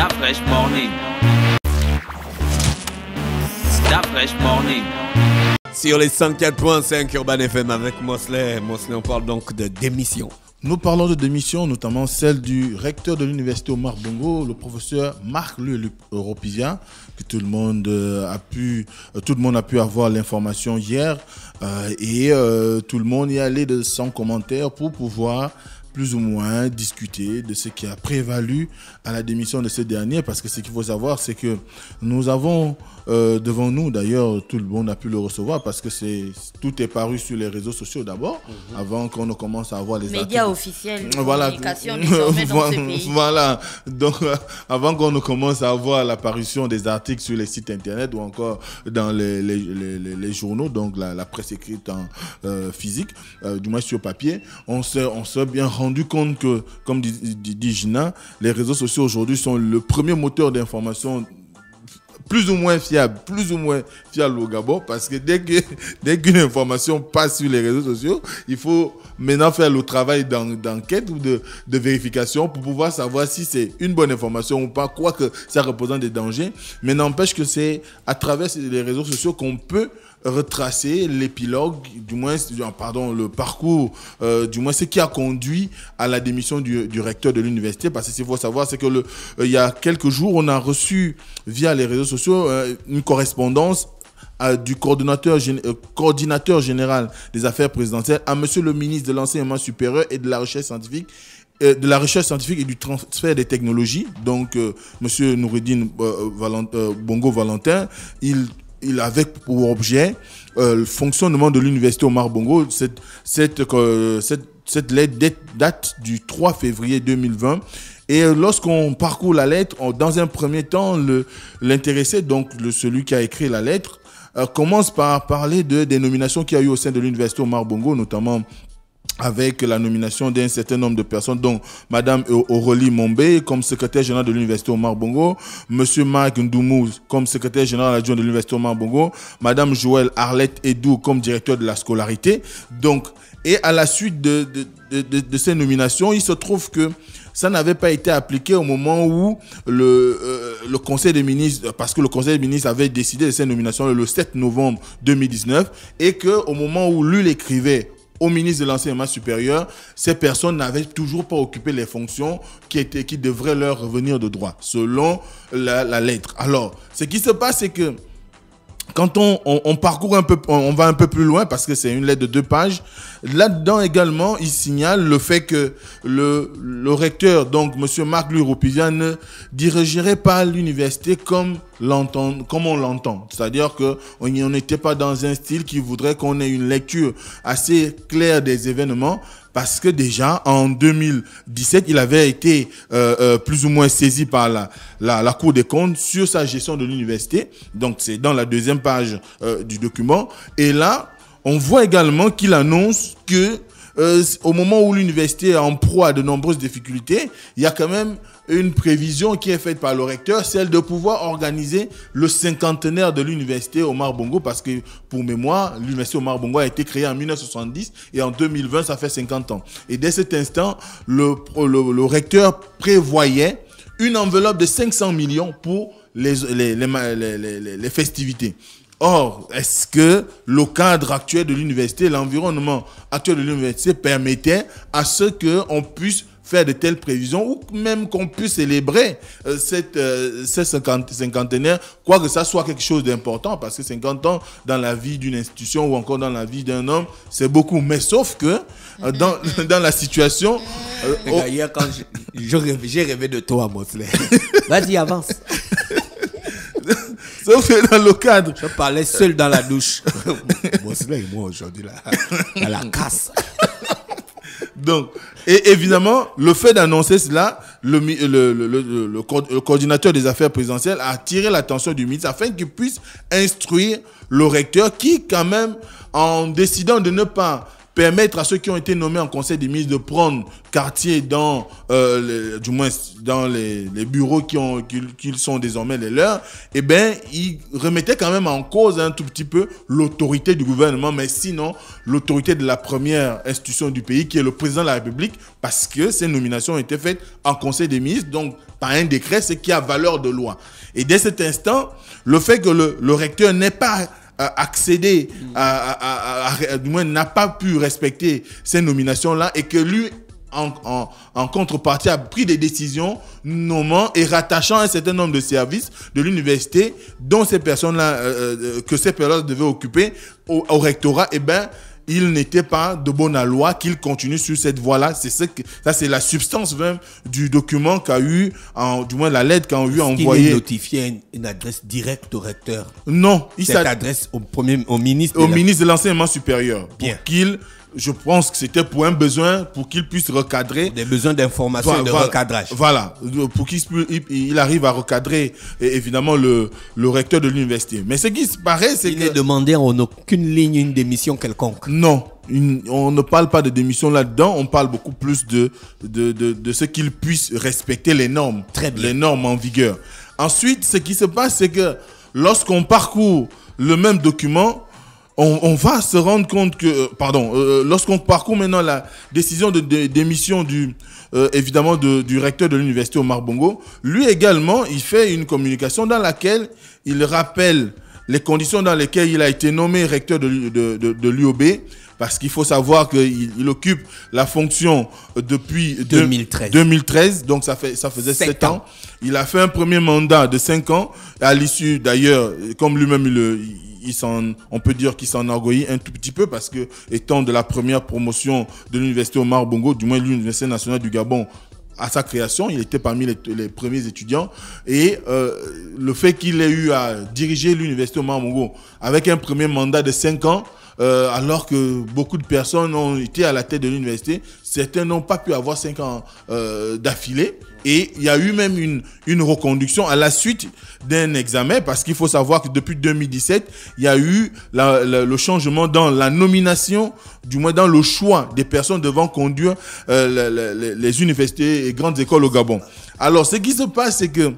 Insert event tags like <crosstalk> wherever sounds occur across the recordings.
Da Fresh Morning. Fresh Morning. Sur les 104.5 Urban FM avec Mosley. Mosley, on parle donc de démission. Nous parlons de démission, notamment celle du recteur de l'université Omar Bongo, le professeur Marc Le Europisien, que tout le monde euh, a pu, euh, tout le monde a pu avoir l'information hier, euh, et tout le monde y est de sans commentaire pour pouvoir plus ou moins discuter de ce qui a prévalu à la démission de ce dernier, parce que ce qu'il faut savoir, c'est que nous avons euh, devant nous. D'ailleurs, tout le monde a pu le recevoir parce que c'est tout est paru sur les réseaux sociaux d'abord, mhm. avant qu'on ne commence à avoir les médias officiels. <laughs> Voilà. Communication <laughs> voilà. Donc, <laughs> avant qu'on ne commence à avoir l'apparition des articles sur les sites internet ou encore dans les, journaux, donc la, presse écrite en euh, physique, euh, du moins sur papier, on s'est on bien rendu compte que, comme dit Gina, les réseaux sociaux aujourd'hui sont le premier moteur d'information plus ou moins fiable, plus ou moins fiable au Gabon, parce que dès que <laughs> dès qu'une information passe sur les réseaux sociaux, il faut maintenant faire le travail d'enquête ou de, vérification pour pouvoir savoir si c'est une bonne information ou pas, quoi que ça représente des dangers. Mais n'empêche que c'est à travers les réseaux sociaux qu'on peut retracer l'épilogue, du moins, ah, pardon, le parcours, euh, du moins ce qui a conduit à la démission du, recteur de l'université. Parce que qu'il faut savoir, c'est que le, euh, il y a quelques jours, on a reçu via les réseaux sociaux euh, une correspondance du coordinateur, coordinateur général des affaires présidentielles à Monsieur le ministre de l'enseignement supérieur et de la recherche scientifique de la recherche scientifique et du transfert des technologies. Donc, Monsieur Nouridine Bongo Valentin, il il avait pour objet euh, le fonctionnement de l'université Omar Bongo. Cette, cette, euh, cette, lettre date du 3 février 2020 et lorsqu'on parcourt la lettre, dans un premier temps, l'intéressé, donc le, celui qui a écrit la lettre, euh, commence par parler de dénominations qu'il y a eu au sein de l'université Omar Bongo, notamment avec la nomination d'un certain nombre de personnes, dont Madame Aurélie Mombé comme secrétaire générale de l'Université Omar Bongo, Monsieur Marc Ndoumouz comme secrétaire général adjoint de l'Université Omar Bongo, Madame Joël Arlette Edou comme directeur de la scolarité. Donc, et à la suite de, ces nominations, il se trouve que ça n'avait pas été appliqué au moment où le, euh, Conseil des ministres, parce que le Conseil des ministres avait décidé de ces nominations le 7 novembre 2019, et qu'au moment où l'UL écrivait au ministre de l'enseignement supérieur, ces personnes n'avaient toujours pas occupé les fonctions qui, étaient, devraient leur revenir de droit, selon la lettre. Alors, ce qui se passe, c'est que quand on, parcourt un peu, on va un peu plus loin parce que c'est une lettre de deux pages. Là-dedans également, il signale le fait que le, recteur, donc Monsieur Marc Luropidian, ne dirigerait pas l'université comme comme on l'entend. C'est-à-dire que on n'était pas dans un style qui voudrait qu'on ait une lecture assez claire des événements, parce que déjà en 2017, il avait été euh, euh, plus ou moins saisi par la, la, Cour des comptes sur sa gestion de l'université. Donc c'est dans la deuxième page euh, du document. Et là, on voit également qu'il annonce que euh, au moment où l'université est en proie à de nombreuses difficultés, il y a quand même une prévision qui est faite par le recteur, celle de pouvoir organiser le cinquantenaire de l'université Omar Bongo, parce que pour mémoire, l'université Omar Bongo a été créée en 1970 et en 2020, ça fait 50 ans. Et dès cet instant, le, recteur prévoyait une enveloppe de 500 millions pour les festivités. Or, est-ce que le cadre actuel de l'université, l'environnement actuel de l'université permettait à ce qu'on puisse faire de telles prévisions ou même qu'on puisse célébrer euh, cette, euh, quoi que ça soit quelque chose d'important, parce que 50 ans dans la vie d'une institution ou encore dans la vie d'un homme, c'est beaucoup. Mais sauf que euh, dans, <laughs> dans, la situation... D'ailleurs, quand j'ai rêvé, rêvé, de toi, mon frère. Vas-y, avance. Sauf que dans le cadre. Je parlais seul dans la douche. <laughs> bon, c'est vrai, moi aujourd'hui, là, à la casse. Donc, et évidemment, le fait d'annoncer cela, le, le, le, le, coordinateur des affaires présidentielles a attiré l'attention du ministre afin qu'il puisse instruire le recteur qui, quand même, en décidant de ne pas permettre à ceux qui ont été nommés en conseil des ministres de prendre quartier dans, euh, les, du moins dans les, bureaux qui, sont désormais les leurs, eh bien, ils remettaient quand même en cause un tout petit peu l'autorité du gouvernement, mais sinon l'autorité de la première institution du pays, qui est le président de la République, parce que ces nominations ont été faites en conseil des ministres, donc par un décret, ce qui a valeur de loi. Et dès cet instant, le fait que le, le recteur n'ait pas accéder à, du moins n'a pas pu respecter ces nominations-là et que lui en, contrepartie, a pris des décisions nommant et rattachant un certain nombre de services de l'université dont ces personnes-là, euh, euh, que ces personnes devaient occuper au, rectorat, et eh ben, il n'était pas de bonne loi, qu'il continue sur cette voie-là. C'est ce que, ça, c'est la substance même du document qu'a eu, en, du moins la lettre qu'a eu envoyée. notifié une, adresse directe au recteur. Non, il adresse au premier, au ministre. Au ministre de l'enseignement supérieur. Bien. Pour qu'il je pense que c'était pour un besoin, pour qu'il puisse recadrer. Des besoins d'information et de recadrage. Voilà, pour qu'il il, il arrive à recadrer évidemment le, le recteur de l'université. Mais ce qui se paraît, c'est que... Il est demandé en aucune ligne une démission quelconque. Non, on ne parle pas de démission là-dedans, on parle beaucoup plus de, de, de, de ce qu'il puisse respecter les normes. Très bien. Les normes en vigueur. Ensuite, ce qui se passe, c'est que lorsqu'on parcourt le même document, on, va se rendre compte que, euh, pardon, euh, euh, lorsqu'on parcourt maintenant la décision de, démission du, évidemment, du recteur de l'université Omar Bongo, lui également, il fait une communication dans laquelle il rappelle les conditions dans lesquelles il a été nommé recteur de, l'UOB, parce qu'il faut savoir qu'il occupe la fonction depuis 2013. 2013, donc ça, fait, ça faisait 7 ans. ans. Il a fait un premier mandat de 5 ans, à l'issue d'ailleurs, comme lui-même il le on peut dire qu'il s'en orgueille un tout petit peu parce que étant de la première promotion de l'université Omar Bongo, du moins l'université nationale du Gabon, à sa création, il était parmi les, premiers étudiants et euh, le fait qu'il ait eu à diriger l'université Omar Bongo avec un premier mandat de 5 ans, euh, alors que beaucoup de personnes ont été à la tête de l'université. Certains n'ont pas pu avoir 5 ans euh, d'affilée. Et il y a eu même une, une reconduction à la suite d'un examen, parce qu'il faut savoir que depuis 2017, il y a eu le changement dans la nomination, du moins dans le choix des personnes devant conduire euh, les, les universités et grandes écoles au Gabon. Alors, ce qui se passe, c'est que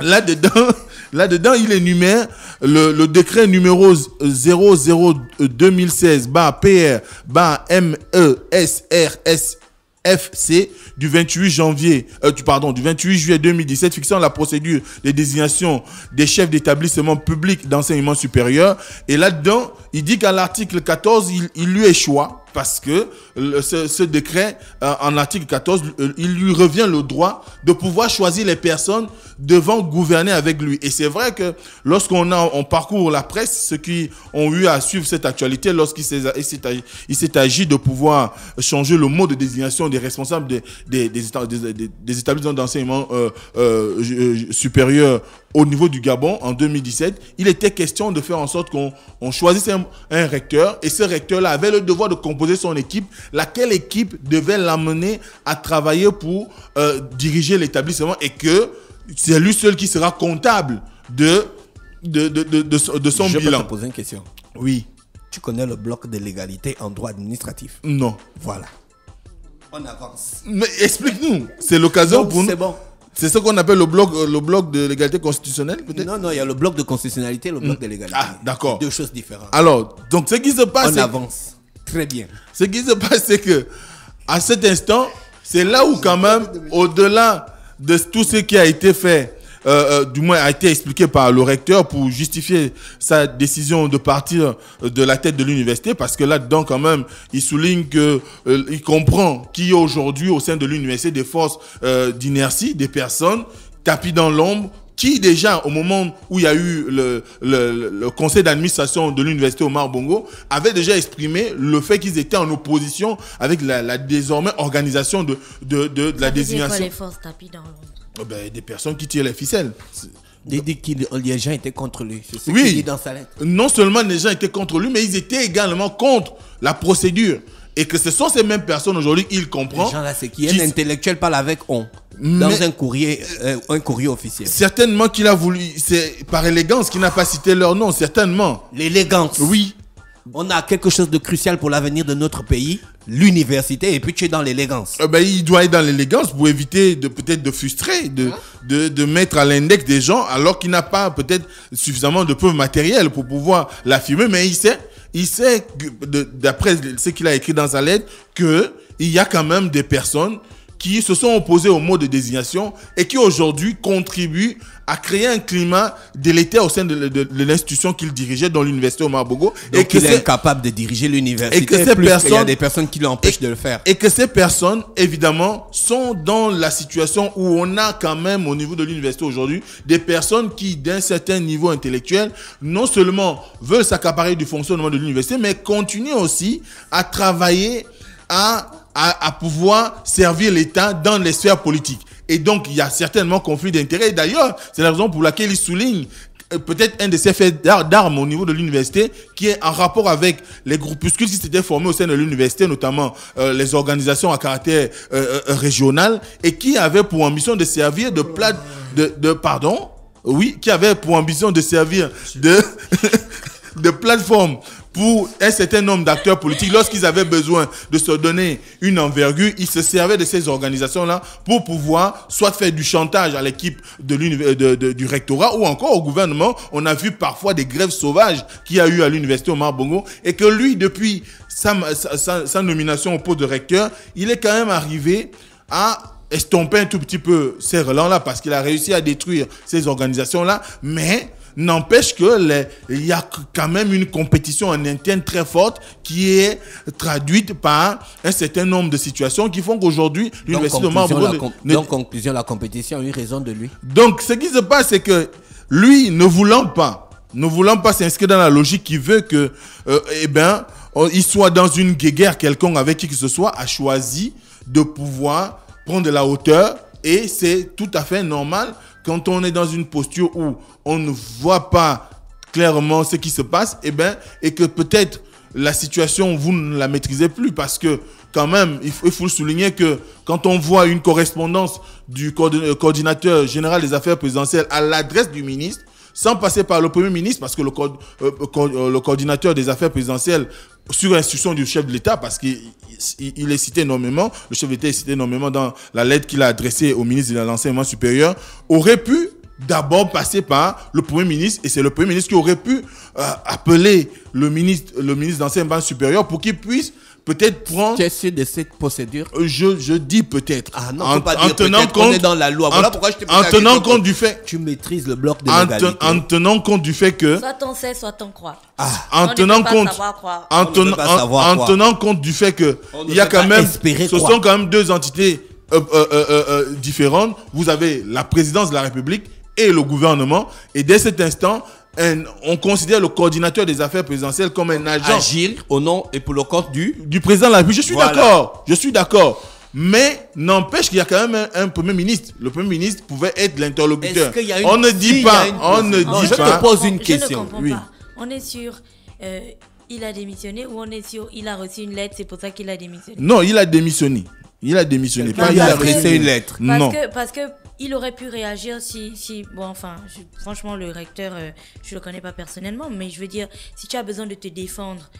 Là-dedans, <laughs> là-dedans, il énumère le, le décret numéro 00 2016 PR mesrsfc du 28 janvier, euh, pardon, du 28 juillet 2017 fixant la procédure de désignation des chefs d'établissement public d'enseignement supérieur. Et là-dedans, il dit qu'à l'article 14, il, il lui échoua parce que ce, décret, euh, en article 14, euh, il lui revient le droit de pouvoir choisir les personnes devant gouverner avec lui. Et c'est vrai que lorsqu'on on parcourt la presse, ceux qui ont eu à suivre cette actualité, lorsqu'il s'est agi de pouvoir changer le mot de désignation des responsables des, des, établissements d'enseignement euh, supérieur au niveau du Gabon en 2017, il était question de faire en sorte qu'on choisisse un recteur et ce recteur-là avait le devoir de composer son équipe, laquelle équipe devait l'amener à travailler pour euh, diriger l'établissement et que c'est lui seul qui sera comptable de, de, son bilan. Je te poser une question. Oui. Tu connais le bloc de l'égalité en droit administratif Non. Voilà. On avance. Mais explique-nous. C'est l'occasion pour nous. C'est bon. C'est ce qu'on appelle le bloc, euh, le bloc de l'égalité constitutionnelle, peut-être Non, non, il y a le bloc de constitutionnalité et le bloc hmm. de l'égalité. Ah, d'accord. Deux choses différentes. Alors, donc ce qui se passe. On avance. Très bien. Ce qui se passe, c'est que à cet instant, c'est là où quand même, au-delà de tout ce qui a été fait, euh, euh, du moins a été expliqué par le recteur pour justifier sa décision de partir euh, de la tête de l'université, parce que là-dedans quand même, il souligne que comprend qu'il y a aujourd'hui au sein de l'université des forces d'inertie, des personnes tapis dans l'ombre qui déjà au moment où il y a eu le, conseil d'administration de l'université Omar Bongo, avait déjà exprimé le fait qu'ils étaient en opposition avec la, désormais organisation de, de, de, la désignation. Oh, ben, des personnes qui tirent les ficelles. Des, des, les gens étaient contre lui. Ce oui. Dit dans sa lettre. Non seulement les gens étaient contre lui, mais ils étaient également contre la procédure. Et que ce sont ces mêmes personnes aujourd'hui, ils comprennent. gens là, c'est un intellectuel parle avec on. Dans un courrier, euh, un courrier officiel. Certainement qu'il a voulu, c'est par élégance qu'il n'a pas cité leur nom, certainement. L'élégance. Oui. On a quelque chose de crucial pour l'avenir de notre pays, l'université, et puis tu es dans l'élégance. Euh, ben, il doit être dans l'élégance pour éviter de peut-être de frustrer, de, hein? de, de, mettre à l'index des gens alors qu'il n'a pas peut-être suffisamment de preuves matérielles pour pouvoir l'affirmer, mais il sait il sait, d'après ce qu'il a écrit dans sa lettre, qu'il y a quand même des personnes qui se sont opposés au mot de désignation et qui aujourd'hui contribuent à créer un climat délétère au sein de, l'institution qu'il dirigeait dans l'université Omar Bogo. et qu'il est incapable de diriger l'université. Et que il y a des personnes qui l'empêchent de le faire. Et que ces personnes, évidemment, sont dans la situation où on a quand même au niveau de l'université aujourd'hui des personnes qui, d'un certain niveau intellectuel, non seulement veulent s'accaparer du fonctionnement de l'université, mais continuent aussi à travailler à à, pouvoir servir l'État dans les sphères politiques. Et donc, il y a certainement conflit d'intérêts. D'ailleurs, c'est la raison pour laquelle il souligne euh, peut-être un de ces faits d'armes au niveau de l'université qui est en rapport avec les groupuscules qui s'étaient formés au sein de l'université, notamment euh, les organisations à caractère euh, régional, et qui avaient pour ambition de servir de de, pardon, oui, qui pour ambition de servir de <laughs> de plateforme un certain nombre d'acteurs politiques, lorsqu'ils avaient besoin de se donner une envergure, ils se servaient de ces organisations-là pour pouvoir soit faire du chantage à l'équipe de, euh, du rectorat ou encore au gouvernement. On a vu parfois des grèves sauvages qu'il y a eu à l'université Omar Bongo et que lui, depuis sa, sa nomination au poste de recteur, il est quand même arrivé à estomper un tout petit peu ces relents-là parce qu'il a réussi à détruire ces organisations-là, mais N'empêche que il y a quand même une compétition en interne très forte qui est traduite par un certain nombre de situations qui font qu'aujourd'hui, l'université de Donc, conclusion, la compétition a eu raison de lui. Donc, ce qui se passe, c'est que lui, ne voulant pas, ne voulant pas s'inscrire dans la logique qui veut que, euh, eh ben, il soit dans une guerre quelconque avec qui que ce soit, a choisi de pouvoir prendre de la hauteur et c'est tout à fait normal quand on est dans une posture où on ne voit pas clairement ce qui se passe, et eh ben, et que peut-être la situation, vous ne la maîtrisez plus parce que quand même, il faut, souligner que quand on voit une correspondance du euh, coordinateur général des affaires présidentielles à l'adresse du ministre, sans passer par le Premier ministre, parce que le, euh, euh, coordinateur des affaires présidentielles, sur instruction du chef de l'État, parce qu'il il, est cité énormément, le chef d'État est cité énormément dans la lettre qu'il a adressée au ministre de l'Enseignement supérieur, aurait pu d'abord passer par le Premier ministre, et c'est le Premier ministre qui aurait pu euh, appeler le ministre, le ministre d'Enseignement supérieur pour qu'il puisse peut-être prendre. qu'est-ce de cette procédure euh, Je, je dis peut-être. Ah non, en, pas dire tenant compte. est dans la loi. Voilà en, pourquoi je te En tenant compte du fait. Tu maîtrises le bloc de en, en tenant compte du fait que. Soit on sait, soit on croit. Ah, en tenant compte. En, en, tenant compte du fait que. Il y a quand même. Ce sont quand même deux entités euh, euh, différentes. Vous avez la présidence de la République et le gouvernement. Et dès cet instant, on considère le coordinateur des affaires présidentielles comme un agent. Agile au nom et pour le compte du du président de la Je suis d'accord. Je suis d'accord. Mais n'empêche qu'il y a quand même un, premier ministre. Le premier ministre pouvait être l'interlocuteur. On ne dit pas. On ne dit je te pose une question. oui. On est sûr euh, il a démissionné ou on est sûr il a reçu une lettre, c'est pour ça qu'il a démissionné Non, il a démissionné. Il a démissionné. il a reçu une lettre. non. parce que il aurait pu réagir si, si bon, enfin, franchement, le recteur, je euh, je le connais pas personnellement, mais je veux dire, si tu as besoin de te défendre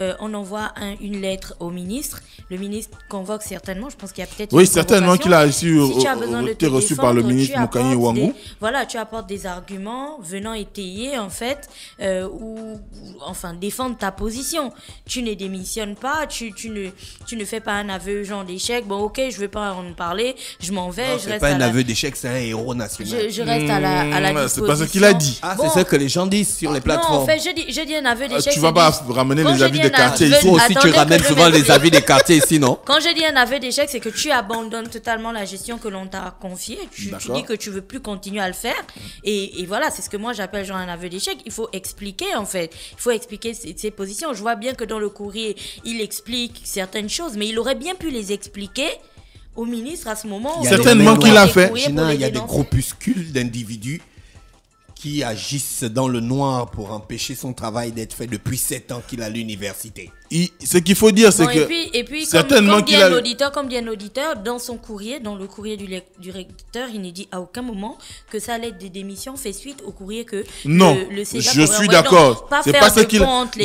euh, on envoie une lettre au ministre. Le ministre convoque certainement. Je pense qu'il y a peut-être. Oui, certainement qu'il a reçu. tu as besoin de es euh, reçu par le ministre Moukani Wangou. Voilà, tu apportes des arguments venant étayer en fait euh, ou enfin défendre ta position. Tu ne démissionnes pas. Tu, tu ne tu ne fais pas un aveu genre d'échec. Bon, ok, je veux pas en parler. Je m'en vais. je reste pas un aveu d'échec. C'est un héros national. Je, reste à la à la mmh, C'est pas ce qu'il a dit. Ah, c'est ce que les gens disent sur les plateformes. Non, en fait, je dis je dis un aveu ah, d'échec. Tu tu vas pas ramener les avis quartier aussi, tu ramènes souvent les avis des quartiers ici, non Quand je dis un aveu d'échec, c'est que tu abandonnes totalement la gestion que l'on t'a confiée. Tu, dis que tu veux plus continuer à le faire. Et, voilà, c'est ce que moi j'appelle genre un aveu d'échec. Il faut expliquer en fait. Il faut expliquer ses, positions. Je vois bien que dans le courrier, il explique certaines choses, mais il aurait bien pu les expliquer au ministre à ce moment. Certainement qu'il a fait. il y a des, des groupuscules d'individus qui agissent dans le noir pour empêcher son travail d'être fait depuis sept ans qu'il a l'université. ce qu'il faut dire, c'est que. Et puis, et comme, bien auditeur, comme bien auditeur, dans son courrier, dans le courrier du, recteur, il ne dit à aucun moment que sa lettre de démission fait suite au courrier que. Non, le, le je suis d'accord. C'est pas ce qu'il.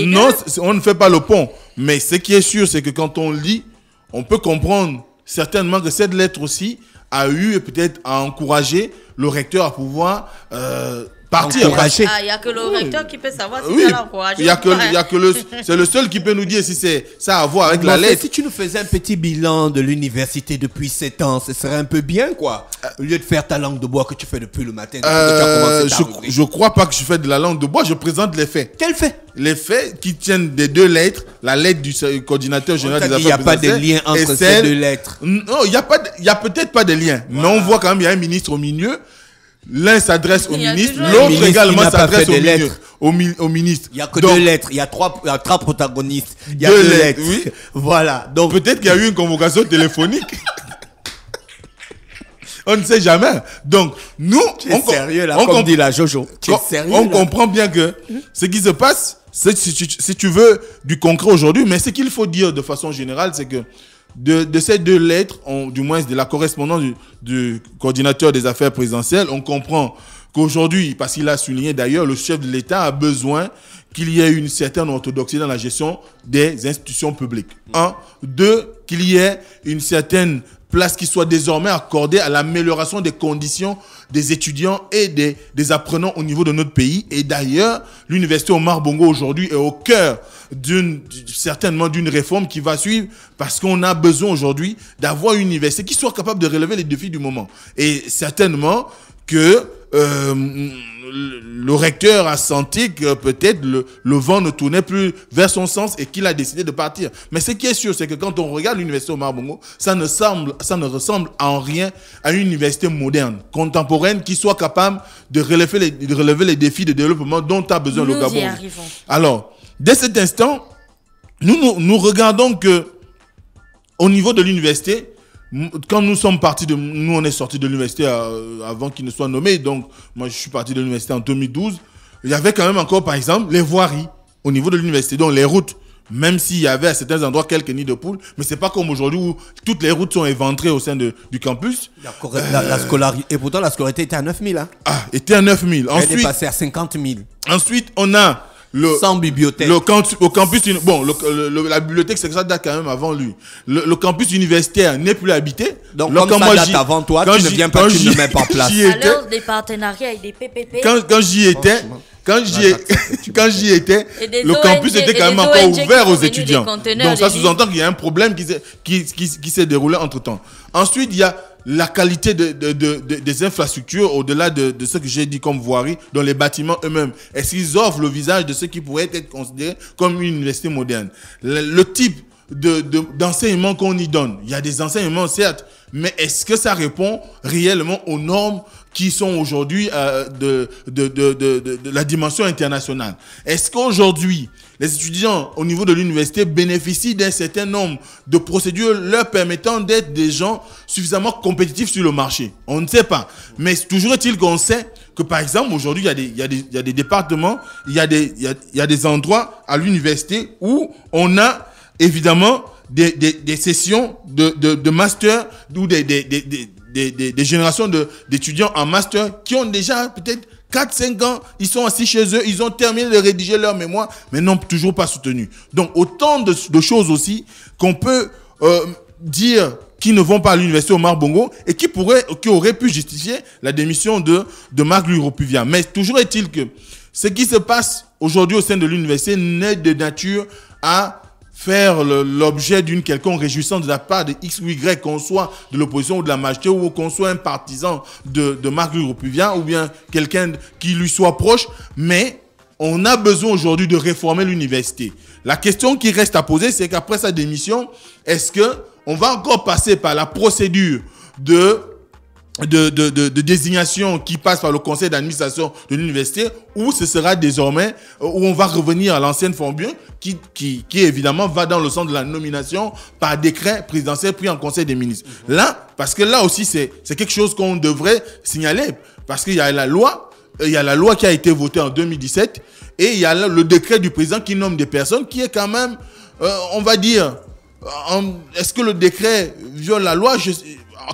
Non, on ne fait pas le pont. Mais ce qui est sûr, c'est que quand on lit, on peut comprendre certainement que cette lettre aussi a eu et peut-être a encouragé le recteur à pouvoir. Euh, parti ah, Il n'y a, que le recteur qui peut savoir si oui. il a que le, hein. c'est le seul qui peut nous dire si c'est ça à voir avec la lettre. Si tu nous faisais un petit bilan de l'université depuis 7 ans, ce serait un peu bien, quoi. Au lieu de faire ta langue de bois que tu fais depuis le matin. Euh, je, ne crois pas que je fais de la langue de bois, je présente les faits. Quels faits? Les faits qui tiennent des deux lettres, la lettre du coordinateur général des affaires. Il n'y a pas de lien entre ces deux lettres. Non, il n'y a pas, a peut-être pas de lien, mais on voit quand même, il y a un ministre au milieu. L'un s'adresse au ministre, l'autre également s'adresse au, au, au, ministre. Il n'y a que deux lettres, il y a trois, trois protagonistes. Il y a deux, lettres. Oui. Voilà. Donc peut-être qu'il y a eu une convocation téléphonique. <laughs> on ne sait jamais. Donc nous, on, sérieux là, comme dit la Jojo. on comprend bien que ce qui se passe, si tu veux du concret aujourd'hui, mais ce qu'il faut dire de façon générale, c'est que de, ces deux lettres, du moins de la correspondance du, du coordinateur des affaires présidentielles, on comprend qu'aujourd'hui, parce qu'il a souligné d'ailleurs, le chef de l'État a besoin qu'il y ait une certaine orthodoxie dans la gestion des institutions publiques. Un. Deux, qu'il y ait une certaine place qui soit désormais accordée à l'amélioration des conditions des étudiants et des, apprenants au niveau de notre pays. Et d'ailleurs, l'université Omar Bongo aujourd'hui est au cœur d'une, certainement d'une réforme qui va suivre parce qu'on a besoin aujourd'hui d'avoir une université qui soit capable de relever les défis du moment. Et certainement que euh, le recteur a senti que peut-être le, vent ne tournait plus vers son sens et qu'il a décidé de partir. Mais ce qui est sûr, c'est que quand on regarde l'université au Bongo, ça ne, semble, ça ne ressemble en rien à une université moderne, contemporaine, qui soit capable de relever les, relever les défis de développement dont a besoin le Gabon. Alors, dès cet instant, nous, nous, nous regardons que au niveau de l'université, quand nous sommes partis de, nous on est sorti de l'université euh, avant qu'il ne soit nommé, donc moi je suis parti de l'université en 2012, il y avait quand même encore par exemple les voiries au niveau de l'université, donc les routes, même s'il y avait à certains endroits quelques nids de poules, mais c'est pas comme aujourd'hui où toutes les routes sont éventrées au sein de, du campus. La, et pourtant la scolarité était à 9000. Hein. Ah, était à 9000. Ensuite, Elle est passée à 50 000. Ensuite, on a sans bibliothèque. Le, au campus, bon, le, la bibliothèque, ça date quand même avant lui. Le, campus universitaire n'est plus habité. Donc, quand ça date avant toi, tu ne viens pas, tu ne mets pas <laughs> place. quand des partenariats avec des PPP. Quand, j'y étais, quand j'y <laughs> étais, le campus était quand même encore ouvert aux étudiants. Donc, ça sous-entend qu'il y a un problème qui s'est déroulé entre temps. Ensuite, il y a la qualité de, des infrastructures, au-delà de, ce que j'ai dit comme voirie, dans les bâtiments eux-mêmes. Est-ce qu'ils offrent le visage de ce qui pourrait être considéré comme une université moderne le, type d'enseignement qu'on y donne, il y a des enseignements, certes, mais est-ce que ça répond réellement aux normes qui sont aujourd'hui euh, de, de, de, la dimension internationale Est-ce qu'aujourd'hui, les étudiants au niveau de l'université bénéficient d'un certain nombre de procédures leur permettant d'être des gens suffisamment compétitifs sur le marché. On ne sait pas. Mais toujours est-il qu'on sait que par exemple aujourd'hui il, y, a des départements, il y a des, endroits à l'université où on a évidemment des, sessions de, master ou des générations d'étudiants en master qui ont déjà peut-être 4-5 ans, ils sont assis chez eux, ils ont terminé de rédiger leur mémoire, mais n'ont toujours pas soutenu. Donc autant de, choses aussi qu'on peut euh, dire qui ne vont pas à l'université Omar Bongo et qui qui auraient pu justifier la démission de, de Marc Luropuvia. Mais toujours est-il que ce qui se passe aujourd'hui au sein de l'université n'est de nature à faire l'objet d'une quelconque réjouissance de la part de X ou Y, qu'on soit de l'opposition ou de la majorité, ou qu'on soit un partisan de, de Marc Rupuvia ou bien quelqu'un qui lui soit proche, mais on a besoin aujourd'hui de réformer l'université. La question qui reste à poser, c'est qu'après sa démission, est-ce que on va encore passer par la procédure de de, désignation qui passe par le conseil d'administration de l'université, où ce sera désormais, euh, où on va revenir à l'ancienne formule qui, qui, évidemment va dans le sens de la nomination par décret présidentiel pris en conseil des ministres. Mhm. Là, parce que là aussi, c'est quelque chose qu'on devrait signaler, parce qu'il y a la loi, euh, il y a la loi qui a été votée en 2017, et il y a le décret du président qui nomme des personnes qui est quand même, euh, on va dire, est-ce que le décret viole la loi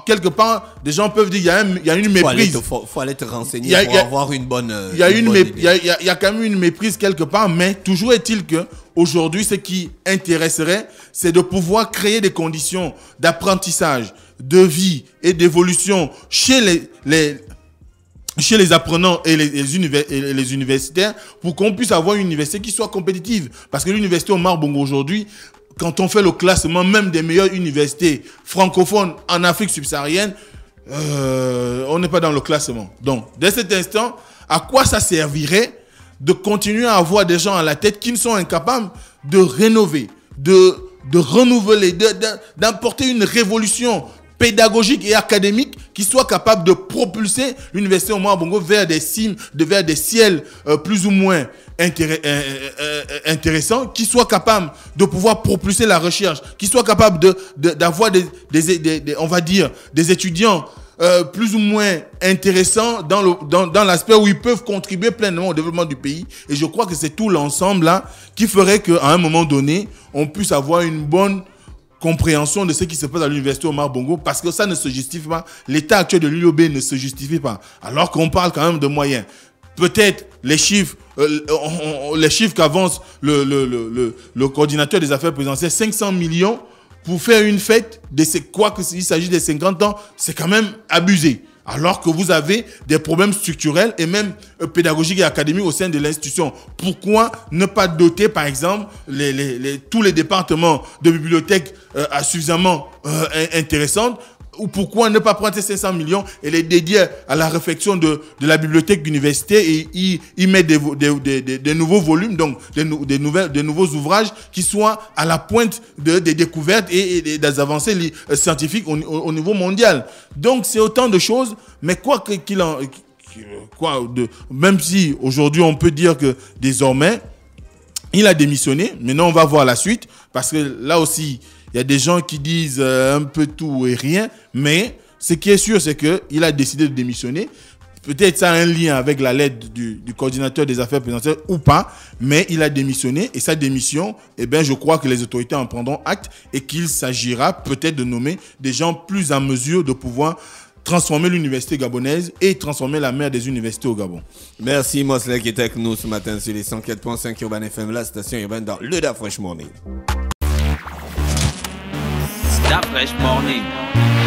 quelque part, des gens peuvent dire qu'il y, a, une méprise. Il faut, aller te renseigner pour avoir une bonne. Euh, il y a, une, il y, a, quand même une méprise quelque part, mais toujours est-il que aujourd'hui, ce qui intéresserait, c'est de pouvoir créer des conditions d'apprentissage, de vie et d'évolution chez les, chez les apprenants et les, et les universitaires pour qu'on puisse avoir une université qui soit compétitive. Parce que l'université Omar Bongo aujourd'hui quand on fait le classement même des meilleures universités francophones en Afrique subsaharienne, euh, on n'est pas dans le classement. Donc, dès cet instant, à quoi ça servirait de continuer à avoir des gens à la tête qui ne sont incapables de rénover, de, de renouveler, d'apporter une révolution pédagogique et académique qui soit capable de propulser l'université au Bongo vers des cimes, vers des ciels euh, plus ou moins euh, euh, intéressants, qui soit capable de pouvoir propulser la recherche, qui soit capable d'avoir de, des, on va dire, des étudiants plus ou moins intéressants dans dans, dans l'aspect où ils peuvent contribuer pleinement au développement du pays et je crois que c'est tout l'ensemble qui ferait qu'à un moment donné on puisse avoir une bonne compréhension de ce qui se passe à l'université Omar Bongo parce que ça ne se justifie pas. L'état actuel de l'UOB ne se justifie pas. Alors qu'on parle quand même de moyens. Peut-être les chiffres, euh, les chiffres qu'avance le, coordinateur des affaires présidentielles, 500 millions pour faire une fête de quoi qu'il s'agit des 50 ans, c'est quand même abusé alors que vous avez des problèmes structurels et même euh, pédagogiques et académiques au sein de l'institution. Pourquoi ne pas doter, par exemple, les, tous les départements de bibliothèques euh, suffisamment euh, intéressantes ou pourquoi ne pas prendre ces 500 millions et les dédier à la réflexion de, la bibliothèque d'université et y, mettre des, nouveaux volumes, donc des, nouvelles, des nouveaux ouvrages qui soient à la pointe des découvertes et, des avancées euh, scientifiques au, niveau mondial. Donc c'est autant de choses, mais quoi qu'il en... Quoi, même si aujourd'hui on peut dire que désormais, il a démissionné, maintenant on va voir la suite, parce que là aussi, il y a des gens qui disent euh, un peu tout et rien, mais ce qui est sûr, c'est qu'il a décidé de démissionner. Peut-être ça a un lien avec la lettre du, coordinateur des affaires présidentielles ou pas, mais il a démissionné et sa démission, eh ben, je crois que les autorités en prendront acte et qu'il s'agira peut-être de nommer des gens plus en mesure de pouvoir transformer l'université gabonaise et transformer la mère des universités au Gabon. Merci Mosley qui est avec nous ce matin sur les 104.5 Urban FM, la station urbaine dans le Da Fresh Morning. That fresh morning.